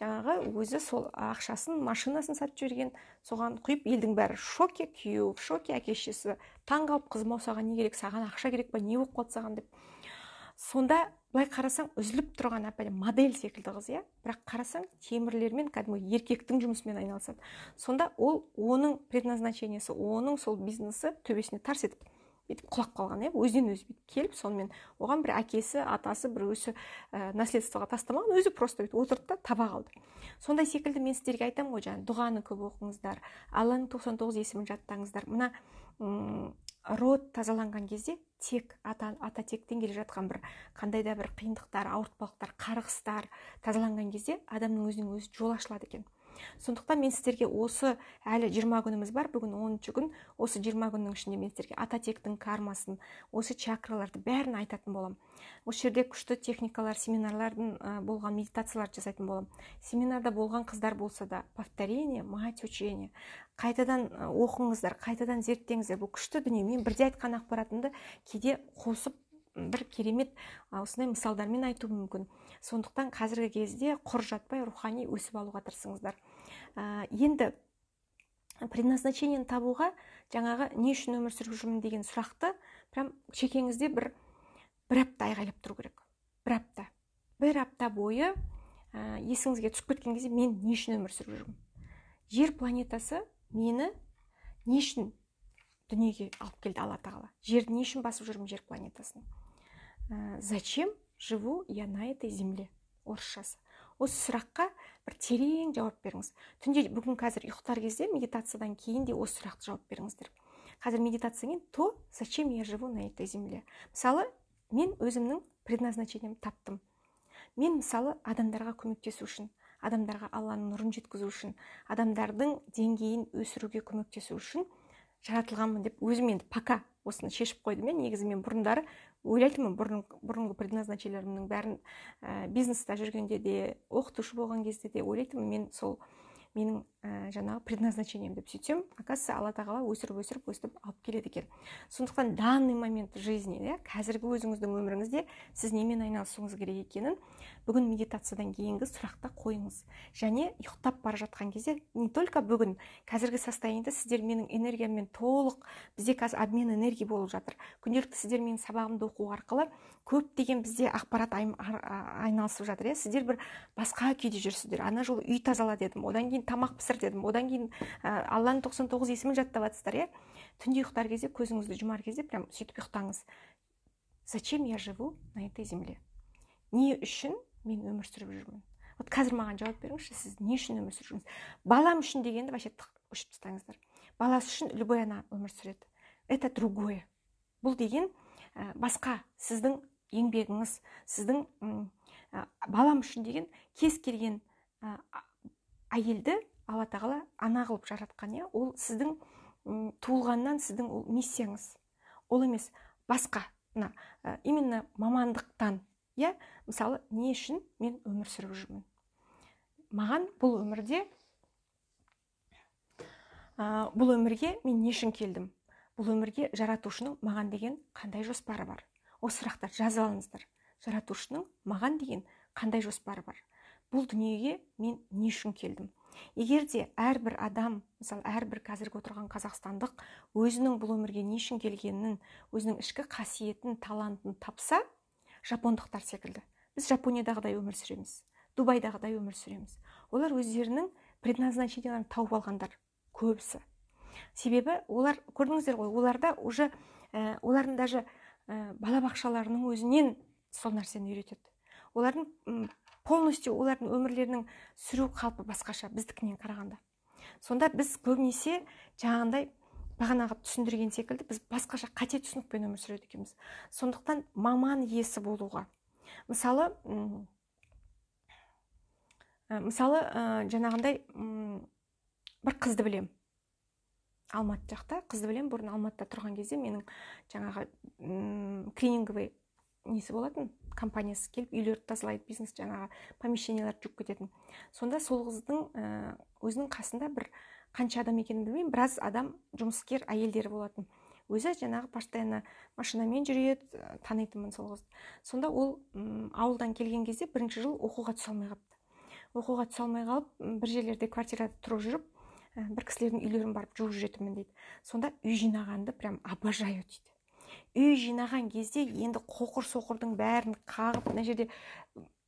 жаңағы өзі сол ақшасын машинасын сатып жіберген соған құйып елдің бәрі шоке күйеуі в шоке әке шешесі таңқалып қызым саған не керек саған ақша керек па не болып қалды саған деп сонда былай қарасаң үзіліп тұрған әп модель секілді қыз иә бірақ қарасаң темірлермен кәдімгі еркектің жұмысымен айналысады сонда ол оның предназначениесі оның сол бизнесі төбесіне тарс етіп бүйтіп құлап қалған иә өзінен өзі бүйтіп келіп сонымен оған бір әкесі атасы бір өсі ә, наследствоға тастамаған өзі просто бүйтіп отырды да таба қалды сондай секілді мен сіздерге айтамын ғой жаңағы дұғаны көп оқыңыздар алланың тоқсан тоғыз есімін жаттаңыздар мына Рот тазаланған кезде тек ата, ата тектен келе жатқан бір қандай да бір қиындықтар ауыртпалықтар қарғыстар тазаланған кезде адамның өзінің өзі жол ашылады екен сондықтан мен сіздерге осы әлі 20 күніміз бар бүгін оныншы күн осы 20 күннің ішінде мен сіздерге ата кармасын осы чакраларды бәрін айтатын боламын осы жерде күшті техникалар семинарлардың болған медитацияларды жасайтын боламын семинарда болған қыздар болса да повторение мать учение қайтадан оқыңыздар қайтадан зерттеңіздер бұл күшті дүние мен бірде айтқан ақпаратымды кейде қосып бір керемет осындай мысалдармен айтуым мүмкін сондықтан қазіргі кезде құр жатпай рухани өсіп алуға тырысыңыздар ә, енді предназначениені табуға жаңағы не үшін өмір сүріп жүрмін деген сұрақты прям шекеңізде бір бір апта айғайлап тұру керек бір апта бір апта бойы есіңізге түсіп кеткен кезде мен не үшін өмір сүріп жүрмін жер планетасы мені не үшін дүниеге алып келді алла тағала жерді не үшін басып жүрмін жер планетасын ә, зачем живу я на этой земле орысшасы осы сұраққа бір терең жауап беріңіз түнде бүгін қазір ұйықтар кезде медитациядан кейін де осы сұрақты жауап беріңіздер қазір медитациядан кейін то зачем я живу на этой земле мысалы мен өзімнің предназначениемді таптым мен мысалы адамдарға көмектесу үшін адамдарға алланың нұрын жеткізу үшін адамдардың деңгейін өсіруге көмектесу үшін жаратылғанмын деп өзім енді пока осыны шешіп қойдым иә негізі мен бұрындары ойлайтынмын бұрын бұрынғы предназначениелерімнің бәрін ә, бизнеста жүргенде де оқытушы болған кезде де ойлайтынмын мен сол менің ә, жаңағы предназначением деп сөйтсем оказывается алла тағала өсіріп өсіріп өстіп алып келеді екен сондықтан данный момент жизни иә қазіргі өзіңіздің өміріңізде сіз немен айналысуыңыз керек екенін бүгін медитациядан кейінгі сұрақта қойыңыз және ұйықтап бара жатқан кезде не только бүгін қазіргі состояниеде сіздер менің энергияммен толық бізде қазір обмен энергия болып жатыр күнделікті сіздер менің сабағымды оқу арқылы көптеген бізде ақпарат айналысып жатыр иә сіздер бір басқа күйде жүрсіздер ана жолы үй тазала дедім одан кейін тамақ пісір дедім одан кейін ә, алланың тоқсан тоғыз есімін жаттап жатсыздар иә түнде ұйықтар кезде көзіңізді жұмар кезде прям сөйтіп ұйықтаңыз зачем я живу на этой земле не үшін мен өмір сүріп жүрмін вот қазір маған жауап беріңізші сіз не үшін өмір сүріп жүрміз балам үшін дегенді вообще ұшып тастаңыздар баласы үшін любой ана өмір сүреді это другое бұл деген ә, басқа сіздің еңбегіңіз сіздің ә, балам үшін деген кез келген әйелді алла тағала ана қылып жаратқан иә ол сіздің туылғаннан сіздің ол миссияңыз ол емес басқа мына именно мамандықтан иә мысалы не үшін мен өмір сүріп жүрмін маған бұл өмірде ә, бұл өмірге мен не үшін келдім бұл өмірге жаратушының маған деген қандай жоспары бар осы сұрақтарды жазып алыңыздар жаратушының маған деген қандай жоспары бар бұл дүниеге мен не үшін келдім егер де әрбір адам мысалы әрбір қазіргі отырған қазақстандық өзінің бұл өмірге не үшін келгенін өзінің ішкі қасиетін талантын тапса жапондықтар секілді біз жапониядағыдай өмір сүреміз дубайдағыдай өмір сүреміз олар өздерінің предназначенияларын тауып алғандар көбісі себебі олар көрдіңіздер ғой оларда уже ә, олардың даже э, балабақшаларының өзінен сол нәрсені үйретеді олардың полностью олардың өмірлерінің сүру қалпы басқаша біздікінен қарағанда сонда біз көбінесе жаңағындай бағанағы түсіндірген секілді біз басқаша қате түсінікпен өмір сүреді екенбіз сондықтан маман иесі болуға мысалы мысалы ә, жаңағындай бір қызды білем алматы жақта қызды білем бұрын алматыда тұрған кезде менің жаңағы клининговый несі болатын компаниясы келіп үйлерді тазалайды бизнес жаңағы помещенияларды жуып кететін сонда сол қыздың э, өзінің қасында бір қанша адам екенін білмеймін біраз адам жұмыскер әйелдері болатын өзі жаңағы постоянно машинамен жүреді э, танитынмын сол қызды сонда ол ұм, ауылдан келген кезде бірінші жыл оқуға түсе алмай қалыпты оқуға түсе алмай қалып бір жерлерде квартирада тұрып жүріп э, бір кісілердің үйлерін барып жуып жүретінмін дейді сонда үй жинағанды прям обожаю дейді үй жинаған кезде енді қоқыр соқырдың бәрін қағып мына жерде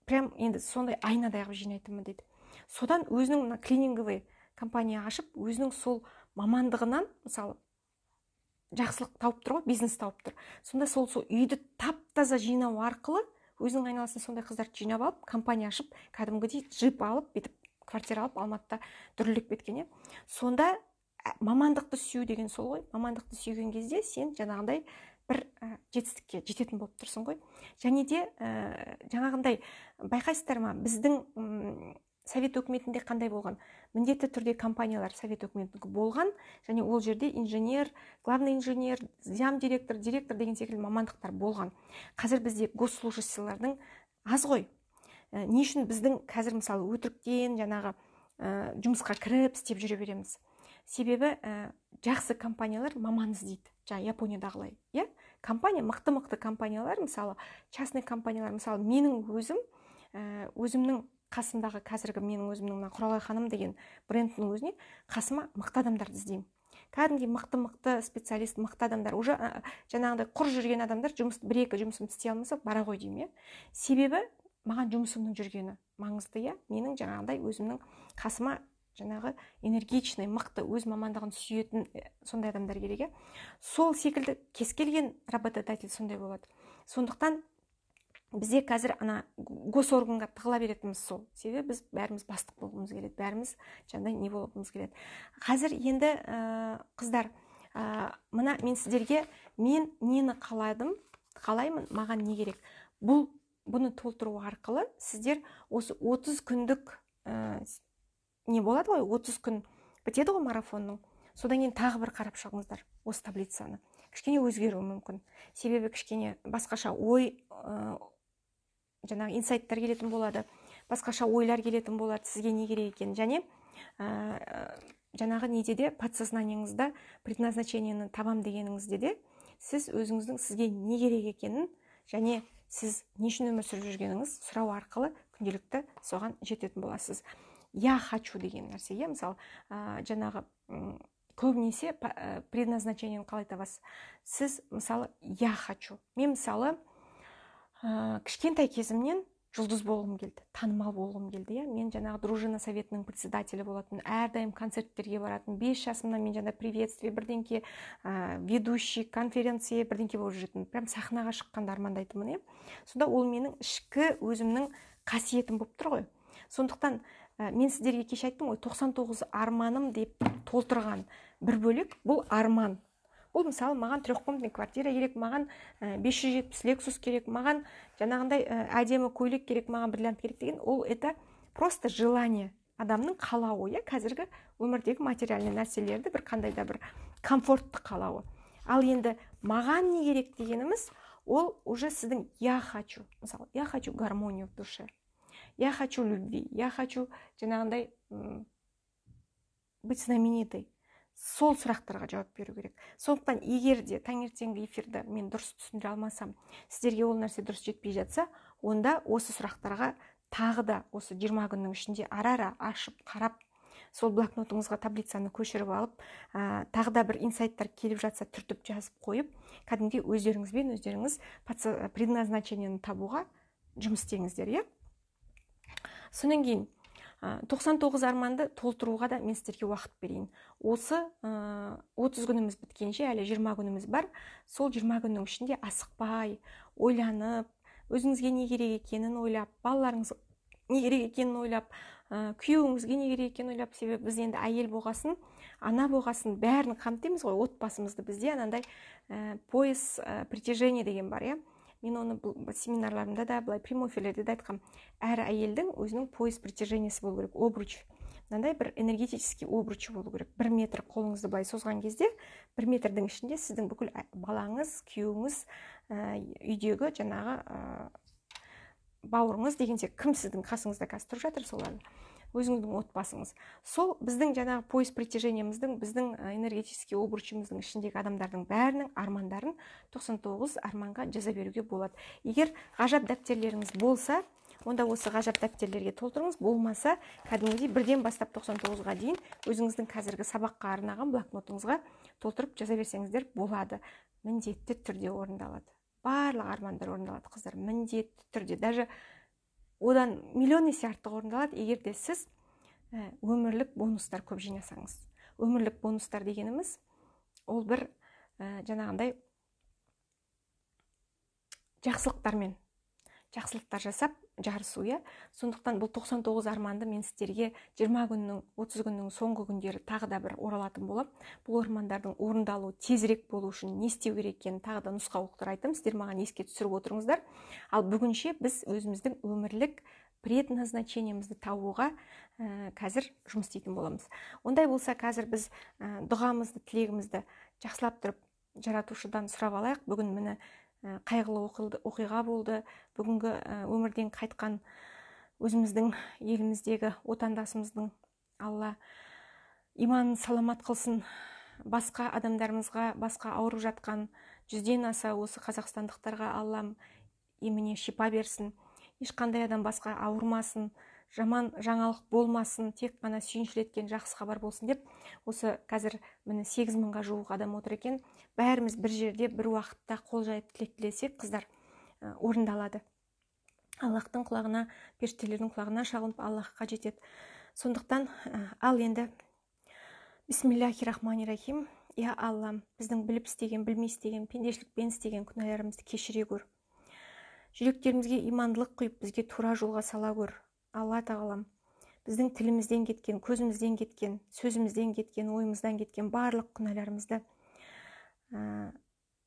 прям енді сондай айнадай қылып жинайтынмын дейді содан өзінің мына клининговый компания ашып өзінің сол мамандығынан мысалы жақсылық тауып тұр ғой бизнес тауып тұр сонда сол сол үйді тап таза жинау арқылы өзінің айналасына сондай қыздарды жинап алып компания ашып кәдімгідей джип алып бүйтіп квартира алып алматыда дүрілдеп кеткен иә сонда мамандықты сүю деген сол ғой мамандықты сүйген кезде сен жаңағындай бір жетістікке жететін болып тұрсың ғой және де ә, жаңағындай байқайсыздар ма біздің ұм, совет үкіметінде қандай болған міндетті түрде компаниялар совет үкіметінікі болған және ол жерде инженер главный инженер зам директор директор деген секілді мамандықтар болған қазір бізде госслужащийлардың аз ғой ә, не үшін біздің қазір мысалы өтіріктен жаңағы ә, жұмысқа кіріп істеп жүре береміз себебі ә, жақсы компаниялар маман іздейді жаңағы япониядағылай иә компания мықты мықты компаниялар мысалы частный компаниялар мысалы менің өзім ә, өзімнің қасымдағы қазіргі менің өзімнің мына құралай ханым деген брендтің өзіне қасыма мықты адамдарды іздеймін кәдімгідей мықты мықты специалист мықты адамдар уже ә, жаңағыдай құр жүрген адамдар жұмыс бір екі жұмысымды істей алмаса бара ғой деймін иә себебі маған жұмысымның жүргені маңызды иә менің жаңағыдай өзімнің қасыма жаңағы энергичный мықты өз мамандығын сүйетін э, сондай адамдар керек иә сол секілді кез келген работодатель сондай болады сондықтан бізде қазір ана госорганға тығыла беретініміз сол себебі біз бәріміз бастық болғымыз келеді бәріміз жаңағыдай не болғымыз келеді қазір енді э, қыздар э, мына мен сіздерге мен нені қаладым қалаймын маған не керек бұл бұны толтыру арқылы сіздер осы 30 күндік не болады ғой отыз күн бітеді ғой марафонның содан кейін тағы бір қарап шығыңыздар осы таблицаны кішкене өзгеруі мүмкін себебі кішкене басқаша ой ә, жаңағы инсайттар келетін болады басқаша ойлар келетін болады сізге не керек екенін және ә, жаңағы неде де подсознаниеңызда предназначениені табам дегеніңізде де сіз өзіңіздің сізге не керек екенін және сіз не үшін өмір сүріп жүргеніңіз сұрау арқылы күнделікті соған жететін боласыз я хочу деген иә мысалы ә, жаңағы көбінесе ә, э, предназначениені қалай табасыз сіз мысалы я хочу мен мысалы ә, кішкентай кезімнен жұлдыз болғым келді танымал болғым келді иә мен жаңағы дружина советінің председателі болатын әрдайым концерттерге баратын бес жасымнан мен жаңағы приветствие бірдеңке ведущий конференция бірдеңке болып жүретінмін прям сахнаға шыққанды армандайтынмын иә сонда ол менің ішкі өзімнің қасиетім болып тұр ғой сондықтан ә, мен сіздерге кеше айттым ғой 99 арманым деп толтырған бір бөлек бұл арман бұл мысалы маған трехкомнатный квартира керек маған ә, бес жүз лексус керек маған жаңағындай ә, әдемі көйлек керек маған бриллиант керек деген ол это просто желание адамның қалауы иә қазіргі өмірдегі материальный нәрселерді бір қандай да бір комфортты қалауы ал енді маған не керек дегеніміз ол уже сіздің я хочу мысалы я хочу гармонию в душе я хочу любви я хочу жаңағындай быть знаменитой сол сұрақтарға жауап беру керек сондықтан егер де таңертеңгі эфирді мен дұрыс түсіндіре алмасам сіздерге ол нәрсе дұрыс жетпей жатса онда осы сұрақтарға тағы да осы 20 күннің ішінде ара ара ашып қарап сол блокнотыңызға таблицаны көшіріп алып ә, тағы да бір инсайттар келіп жатса түртіп жазып қойып кәдімгідей өздеріңізбен өздеріңіз предназначениені табуға жұмыс істеңіздер иә содан кейін тоқсан тоғыз арманды толтыруға да мен сіздерге уақыт берейін осы отыз күніміз біткенше әлі жиырма күніміз бар сол жиырма күннің ішінде асықпай ойланып өзіңізге не керек екенін ойлап балаларыңыз не керек екенін ойлап ә, күйеуіңізге не керек екенін ойлап себебі біз енді әйел болғасын ана болғасын бәрін қамтимыз ғой отбасымызды бізде анандай ә, пояс ә, деген бар иә мен оны бұл семинарларымда да былай прямой эфирлерде де айтқанмын әр әйелдің өзінің пояс притяжениесі болу керек обруч мынандай бір энергетический обруч болу керек бір метр қолыңызды былай созған кезде бір метрдің ішінде сіздің бүкіл балаңыз күйеуіңіз ә, үйдегі жаңағы ә, бауырыңыз деген кім сіздің қасыңызда қазір тұрып жатыр солардың өзіңіздің отбасыңыз сол біздің жаңағы пойыз притяжениеміздің біздің энергетический обручымыздың ішіндегі адамдардың бәрінің армандарын 99 арманға жаза беруге болады егер ғажап дәптерлеріңіз болса онда осы ғажап дәптерлерге толтырыңыз болмаса кәдімгідей бірден бастап 99-ға дейін өзіңіздің қазіргі сабаққа арнаған блокнотыңызға толтырып жаза берсеңіздер болады міндетті түрде орындалады барлық армандар орындалады қыздар міндетті түрде даже одан миллион есе артық орындалады егер де сіз э, өмірлік бонустар көп жинасаңыз өмірлік бонустар дегеніміз ол бір ә, жаңағындай жақсылықтармен жақсылықтар жасап иә сондықтан бұл 99 арманды мен сіздерге 20 күннің 30 күннің соңғы күндері тағы да бір оралатын боламын бұл армандардың орындалуы тезірек болу үшін не істеу керек екенін тағы да нұсқаулықтар айтамын сіздер маған еске түсіріп отырыңыздар ал бүгінше біз өзіміздің өмірлік предназначениемізді табуға ә, қазір жұмыс істейтін боламыз ондай болса қазір біз ә, дұғамызды тілегімізді жақсылап тұрып жаратушыдан сұрап алайық бүгін міне Э, қайғылы оқиға болды бүгінгі э, өмірден қайтқан өзіміздің еліміздегі отандасымыздың алла иманын саламат қылсын басқа адамдарымызға басқа ауырып жатқан жүзден аса осы қазақстандықтарға аллам еміне шипа берсін ешқандай адам басқа ауырмасын жаман жаңалық болмасын тек қана сүйіншілеткен жақсы хабар болсын деп осы қазір міне сегіз мыңға жуық адам отыр екен бәріміз бір жерде бір уақытта қол жайып тілек тілесек қыздар орындалады аллахтың құлағына періштелердің құлағына шалынып аллахқа жетеді сондықтан ал енді бисмиллахи рахмани рахим иә аллам біздің біліп істеген білмей істеген пендешілікпен істеген күнәларымызды кешіре көр жүректерімізге имандылық құйып бізге тура жолға сала көр алла тағалам біздің тілімізден кеткен көзімізден кеткен сөзімізден кеткен ойымыздан кеткен барлық күнәларымызды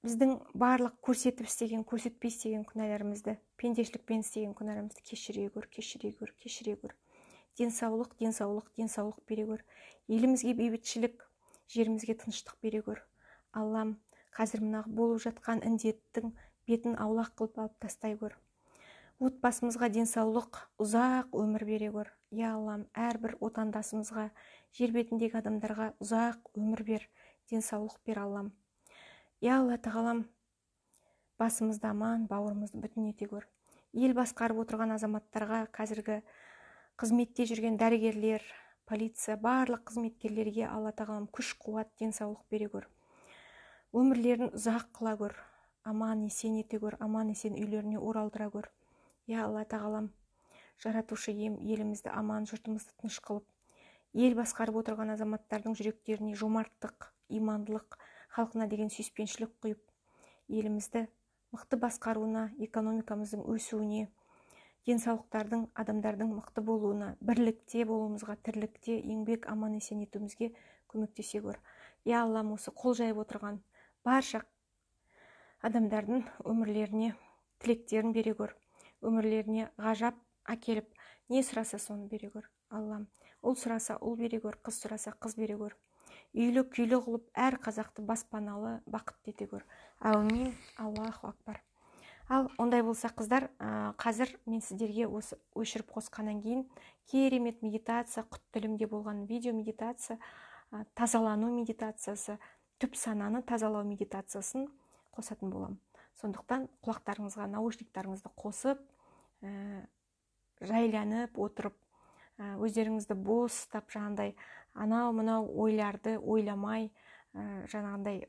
біздің барлық көрсетіп істеген көрсетпей істеген күнәларымызды пендешілікпен істеген күнәларымызды кешіре көр кешіре көр кешіре көр денсаулық денсаулық денсаулық бере көр елімізге бейбітшілік жерімізге тыныштық бере көр аллам қазір мына болып жатқан індеттің бетін аулақ қылып алып тастай көр отбасымызға денсаулық ұзақ өмір бере көр иә аллам әрбір отандасымызға жер бетіндегі адамдарға ұзақ өмір бер денсаулық бер аллам иә алла тағалам басымызды аман бауырымызды бүтін ете көр ел басқарып отырған азаматтарға қазіргі қызметте жүрген дәрігерлер полиция барлық қызметкерлерге алла тағалам күш қуат денсаулық бере көр өмірлерін ұзақ қыла көр аман есен ете көр аман есен үйлеріне оралдыра көр иә алла тағалам жаратушы ем елімізді аман жұртымызды тыныш қылып ел басқарып отырған азаматтардың жүректеріне жомарттық имандылық халқына деген сүйіспеншілік құйып елімізді мықты басқаруына экономикамыздың өсуіне денсаулықтардың адамдардың мықты болуына бірлікте болуымызға тірлікте еңбек аман есен етуімізге көмектесе көр иә аллам осы қол жайып отырған барша адамдардың өмірлеріне тілектерін бере көр өмірлеріне ғажап әкеліп не сұраса соны бере көр аллам ұл сұраса ұл бере көр қыз сұраса қыз бере көр үйлі күйлі қылып әр қазақты баспаналы бақытты ете көр әумин аллаху акбар ал ондай болса қыздар қазір мен сіздерге осы өшіріп қосқаннан кейін керемет медитация құт тілімде болған видео медитация тазалану медитациясы түп сананы тазалау медитациясын қосатын боламын сондықтан құлақтарыңызға наушниктарыңызды қосып ә, жайланып отырып э, өздеріңізді бос ұстап жаңағыдай анау мынау ойларды ойламай ә, жаңағындай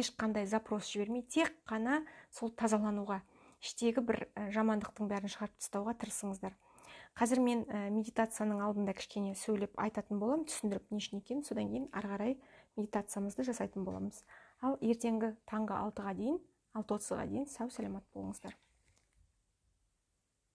ешқандай запрос жібермей тек қана сол тазалануға іштегі бір жамандықтың бәрін шығарып тастауға тырысыңыздар қазір мен медитацияның алдында кішкене сөйлеп айтатын боламын түсіндіріп не үшін екенін содан кейін ары қарай медитациямызды жасайтын боламыз ал ертеңгі таңғы алтыға дейін ал тотсызға дейін сау саламат болыңыздар